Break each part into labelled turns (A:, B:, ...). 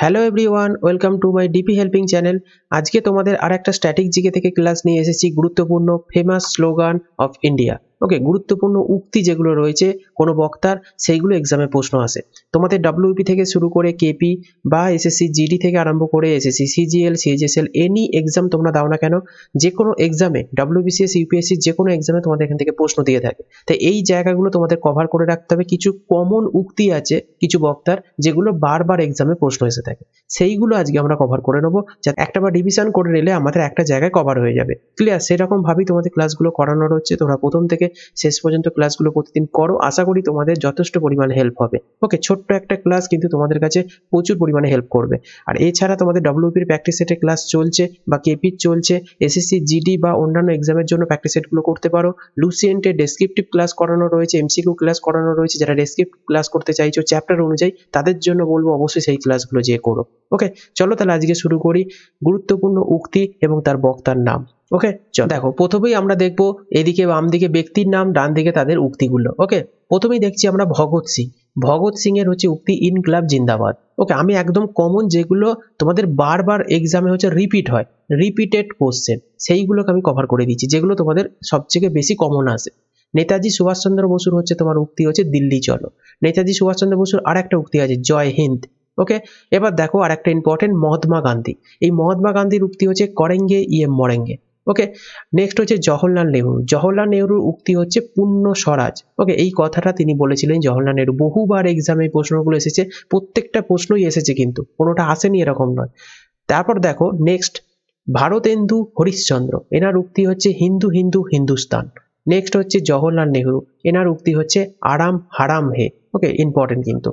A: hello everyone welcome to my DP helping channel আজকে তোমাদের আর একটা স্ট্যাটিক জিকে থেকে ক্লাস নিয়ে এসেছি গুরুত্বপূর্ণ famous slogan of India okay গুরুত্বপূর্ণ উক্তি যেগুলো রয়েছে কোনো বক্তার সেইগুলো এক্সামে প্রশ্ন আসে তোমাদের ডাব্লিউপি e থেকে শুরু করে কেপি বা এসএসসি জিডি থেকে আরম্ভ করে SSC CGL CHSL any exam তোমরা দাও না কেন যে কোনো এক্সামে ডাব্লিউবিসিএস ইউপিএসসি যে কোনো এক্সামে তোমাদের এখান থেকে প্রশ্ন দিয়ে থাকে তাই এই জায়গাগুলো তোমাদের কভার করে রাখতে হবে কিছু কমন উক্তি আছে কিছু বক্তার যেগুলো বারবার এক্সামে প্রশ্ন এসে থাকে সেইগুলো আজকে আমরা কভার করে নেবো যাতে একটা বার ডিভিশন করে নিলে আমাদের একটা জায়গায় কভার হয়ে যাবে ক্লিয়ার সেরকমভাবেই তোমাদের ক্লাসগুলো করানোর হচ্ছে তোমরা প্রথম থেকে থেকে শেষ পর্যন্ত ক্লাসগুলো প্রতিদিন করো আশা করি তোমাদের যথেষ্ট পরিমাণে হেল্প হবে ওকে ছোট্ট একটা ক্লাস কিন্তু তোমাদের কাছে প্রচুর পরিমাণে হেল্প করবে আর এছাড়া তোমাদের ডব্লিউপির প্র্যাকটিস সেটের ক্লাস চলছে বা কেপির চলছে এসএসসি জিডি বা অন্যান্য এক্সামের জন্য প্র্যাকটিস সেটগুলো করতে পারো লুসিয়েন্টের ডেসক্রিপটিভ ক্লাস করানো রয়েছে এমসিকিউ ক্লাস করানো রয়েছে যারা ডেসক্রিপ্ট ক্লাস করতে চাইছো চ্যাপ্টার অনুযায়ী তাদের জন্য বলবো অবশ্যই সেই ক্লাসগুলো যেয়ে করো ওকে চলো তাহলে আজকে শুরু করি গুরুত্বপূর্ণ উক্তি এবং তার বক্তার নাম ওকে চল দেখো প্রথমেই আমরা দেখব এদিকে বাম দিকে ব্যক্তির নাম ডান দিকে তাদের উক্তিগুলো ওকে প্রথমেই দেখছি আমরা ভগৎ সিং ভগৎ সিং এর হচ্ছে উক্তি ইনকলাব জিন্দাবাদ ওকে আমি একদম কমন যেগুলো তোমাদের বারবার এক্সামে হচ্ছে রিপিট হয় রিপিটেড কোশ্চেন সেইগুলোকে আমি কভার করে দিচ্ছি যেগুলো তোমাদের সবচেয়ে বেশি কমন আসে নেতাজি সুভাষচন্দ্র বসুর হচ্ছে তোমার উক্তি হচ্ছে দিল্লি চলো নেতাজি সুভাষচন্দ্র বসুর আর একটা উক্তি আছে জয় হিন্দ ওকে এবার দেখো আর একটা ইম্পর্টেন্ট মহাত্মা গান্ধী এই মহাত্মা গান্ধীর উক্তি হচ্ছে করেঙ্গে ইয়ে মরেঙ্গে ওকে নেক্সট হচ্ছে জওহরলাল নেহরু জওহরলাল নেহরুর উক্তি হচ্ছে পূর্ণ স্বরাজ ওকে এই কথাটা তিনি বলেছিলেন জওহরলাল নেহরু বহুবার এক্সামে প্রশ্নগুলো এসেছে প্রত্যেকটা প্রশ্নই এসেছে কিন্তু কোনোটা আসেনি এরকম নয় তারপর দেখো নেক্সট ভারতেন্দু হরিশ্চন্দ্র এনার উক্তি হচ্ছে হিন্দু হিন্দু হিন্দুস্তান নেক্সট হচ্ছে জওহরলাল নেহরু এনার উক্তি হচ্ছে আরাম হারাম হে ওকে ইম্পর্টেন্ট কিন্তু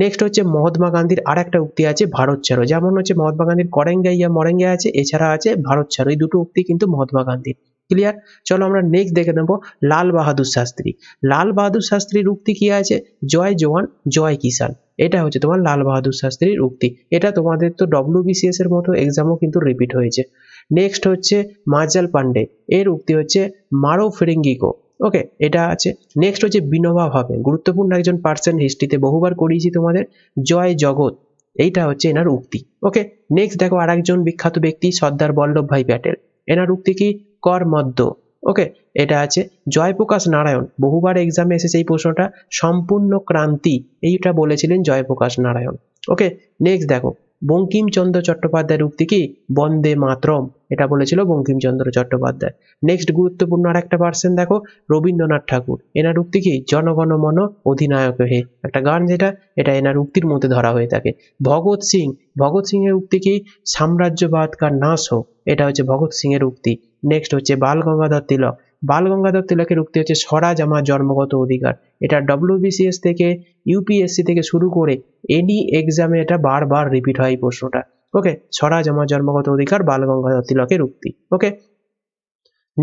A: নেক্সট হচ্ছে মহাত্মা গান্ধীর আর একটা উক্তি আছে ভারত ছাড়ো যেমন হচ্ছে মহাত্মা গান্ধীর করেঙ্গা ইয়া মরেঙ্গা আছে এছাড়া আছে ভারত ছাড়ো এই দুটো উক্তি কিন্তু মহাত্মা গান্ধীর ক্লিয়ার চলো আমরা নেক্সট দেখে নেবো লাল বাহাদুর শাস্ত্রী লাল বাহাদুর শাস্ত্রীর উক্তি কি আছে জয় জওয়ান জয় কিষাণ এটা হচ্ছে তোমার লাল বাহাদুর শাস্ত্রীর উক্তি এটা তোমাদের তো বিসিএস এর মতো এক্সামও কিন্তু রিপিট হয়েছে নেক্সট হচ্ছে মার্জাল পান্ডে এর উক্তি হচ্ছে মারো ফেরেঙ্গিকো ওকে এটা আছে নেক্সট হচ্ছে বিনোবা ভাবে গুরুত্বপূর্ণ একজন পার্সন হিস্ট্রিতে বহুবার করিয়েছি তোমাদের জয় জগৎ এইটা হচ্ছে এনার উক্তি ওকে নেক্সট দেখো আর একজন বিখ্যাত ব্যক্তি সর্দার বল্লভ ভাই প্যাটেল এনার উক্তি কি কর্মদ্য ওকে এটা আছে জয়প্রকাশ নারায়ণ বহুবার এক্সামে এসেছে এই প্রশ্নটা সম্পূর্ণ ক্রান্তি এইটা বলেছিলেন জয়প্রকাশ নারায়ণ ওকে নেক্সট দেখো বঙ্কিমচন্দ্র চট্টোপাধ্যায়ের উক্তি কি বন্দে মাতরম এটা বলেছিল বঙ্কিমচন্দ্র চট্টোপাধ্যায় নেক্সট গুরুত্বপূর্ণ আর একটা পার্সেন দেখো রবীন্দ্রনাথ ঠাকুর এনার উক্তি কি জনগণ মন অধিনায়ক হে একটা গান যেটা এটা এনার উক্তির মধ্যে ধরা হয়ে থাকে ভগৎ সিং ভগৎ সিং এর উক্তি কি সাম্রাজ্যবাদ কার নাশ হোক এটা হচ্ছে ভগৎ সিং এর উক্তি নেক্সট হচ্ছে বাল গঙ্গাধর তিলক বাল গঙ্গাধর তিলকের উক্তি হচ্ছে স্বরাজ জামা জন্মগত অধিকার এটা ডব্লিউবিসিএস থেকে ইউপিএসসি থেকে শুরু করে এনি এক্সামে এটা বারবার রিপিট হয় এই প্রশ্নটা ওকে স্বরাজ জামা জন্মগত অধিকার বাল গঙ্গাধর তিলকের উক্তি ওকে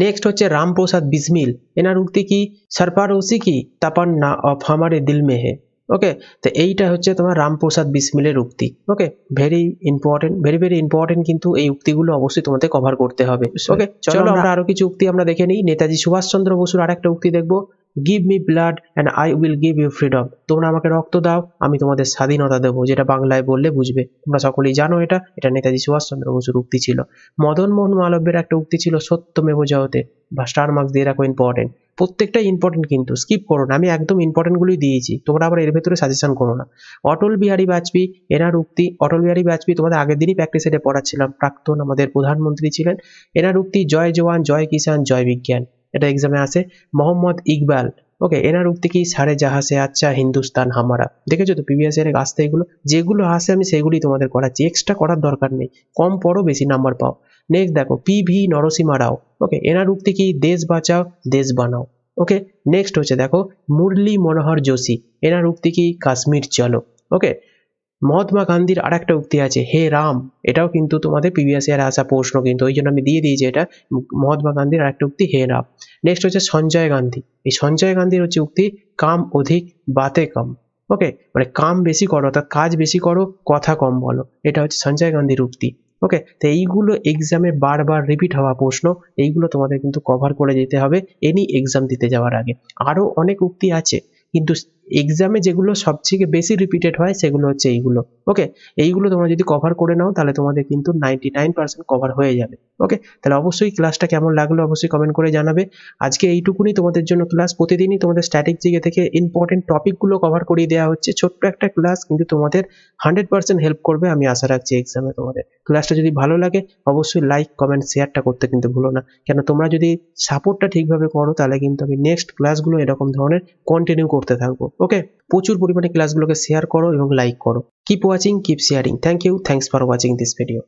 A: নেক্সট হচ্ছে রামপ্রসাদ বিসমিল এনার উক্তি কি সরপারোসি কি তাপান না অফ হামারে দিল মেহে ওকে তো এইটা হচ্ছে তোমার রামপ্রসাদ বিসমিলের উক্তি okay very important very very important কিন্তু এই উক্তিগুলো অবশ্যই তোমাদের কভার করতে হবে ওকে চলো আমরা আরো কিছু উক্তি আমরা দেখে নিই নেতাজি সুভাষচন্দ্র বসুর আর একটা উক্তি দেখবো give me blood and I will give you freedom তোমরা আমাকে রক্ত দাও আমি তোমাদের স্বাধীনতা দেবো যেটা বাংলায় বললে বুঝবে তোমরা সকলেই জানো এটা এটা নেতাজি সুভাষচন্দ্র বসুর উক্তি ছিল মদন মোহন মালব্যের একটা উক্তি ছিল সত্যমেব জগতে বা স্টার মার্কস দিয়ে রাখো ইম্পর্টেন্ট প্রত্যেকটা ইম্পর্টেন্ট কিন্তু স্কিপ করো না আমি একদম ইম্পর্টেন্টগুলোই দিয়েছি তোমরা আবার এর ভেতরে সাজেশন করো না অটল বিহারী বাজপেয়ী এনার উক্তি অটল বিহারী বাজপেয়ী তোমাদের আগের দিনই প্র্যাকটিস সেটে পড়াচ্ছিলাম প্রাক্তন আমাদের প্রধানমন্ত্রী ছিলেন এনার উক্তি জয় জওয়ান জয় কিষাণ জয় বিজ্ঞান এটা এক্সামে আছে মোহাম্মদ ইকবাল ওকে এনার উক্তি কি সারে জাহাসে আচ্ছা হিন্দুস্তান হামারা দেখেছো তো প্রিভিয়াস আসতে এগুলো যেগুলো আসে আমি সেগুলি তোমাদের করাচ্ছি এক্সট্রা করার দরকার নেই কম পড়ো বেশি নাম্বার পাও নেক্সট দেখো P V Narasimha Rao okay এনার উক্তি কি দেশ বাঁচাও দেশ বানাও ওকে নেক্সট হচ্ছে দেখো মুরলি মনোহর যোশী এনার উক্তি কি কাশ্মীর চলো ওকে মহাত্মা গান্ধীর আর একটা উক্তি আছে হে রাম এটাও কিন্তু তোমাদের প্রিভিয়াস ইয়ারে আসা প্রশ্ন কিন্তু ওই জন্য আমি দিয়ে দিয়েছি এটা মহাত্মা গান্ধীর আর একটা উক্তি হে রাম নেক্সট হচ্ছে সঞ্জয় গান্ধী এই সঞ্জয় গান্ধীর হচ্ছে উক্তি কাম অধিক বাতে কম ওকে মানে কাম বেশি করো অর্থাৎ কাজ বেশি করো কথা কম বলো এটা হচ্ছে সঞ্জয় গান্ধীর উক্তি ওকে তো এইগুলো এক্সামে বারবার রিপিট হওয়া প্রশ্ন এইগুলো তোমাদের কিন্তু কভার করে যেতে হবে এনি এক্সাম দিতে যাওয়ার আগে আরও অনেক উক্তি আছে কিন্তু এক্সামে যেগুলো সবথেকে বেশি রিপিটেড হয় সেগুলো হচ্ছে এইগুলো ওকে এইগুলো তোমরা যদি কভার করে নাও তাহলে তোমাদের কিন্তু নাইনটি নাইন পার্সেন্ট কভার হয়ে যাবে ওকে তাহলে অবশ্যই ক্লাসটা কেমন লাগলো অবশ্যই কমেন্ট করে জানাবে আজকে এইটুকুনি তোমাদের জন্য ক্লাস প্রতিদিনই তোমাদের স্ট্যাটিক জিকে থেকে ইম্পর্টেন্ট টপিকগুলো কভার করিয়ে দেওয়া হচ্ছে ছোট্ট একটা ক্লাস কিন্তু তোমাদের হান্ড্রেড পার্সেন্ট হেল্প করবে আমি আশা রাখছি এক্সামে তোমাদের ক্লাসটা যদি ভালো লাগে অবশ্যই লাইক কমেন্ট শেয়ারটা করতে কিন্তু ভুলো না কেন তোমরা যদি সাপোর্টটা ঠিকভাবে করো তাহলে কিন্তু আমি নেক্সট ক্লাসগুলো এরকম ধরনের কন্টিনিউ করতে থাকবো ওকে প্রচুর পরিমাণে ক্লাসগুলোকে শেয়ার করো এবং লাইক করো keep watching keep sharing thank you thanks for watching this video